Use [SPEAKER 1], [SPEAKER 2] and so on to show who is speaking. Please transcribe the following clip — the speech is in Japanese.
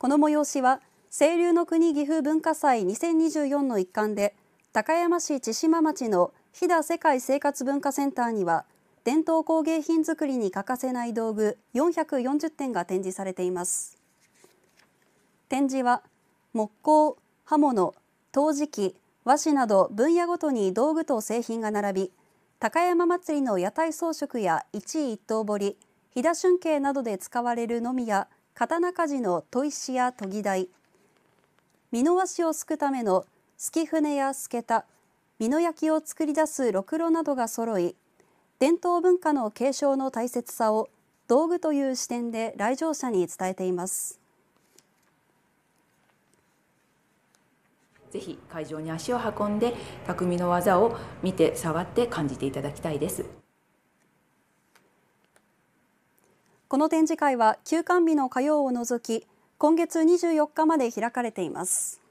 [SPEAKER 1] この催しは清流の国岐阜文化祭2024の一環で高山市千島町の飛騨世界生活文化センターには伝統工芸品作りに欠かせない道具440点が展示されています展示は木工、刃物、陶磁器、和紙など分野ごとに道具と製品が並び高山祭りの屋台装飾や一位一刀彫り飛騨春慶などで使われるのみや刀鍛冶の砥石や研ぎ台美濃和紙をすくための月船やすけた美濃焼を作り出すろくろなどが揃い伝統文化の継承の大切さを道具という視点で来場者に伝えています
[SPEAKER 2] ぜひ会場に足を運んで匠の技を見て触って感じていただきたいです。
[SPEAKER 1] この展示会は休館日の火曜を除き今月24日まで開かれています。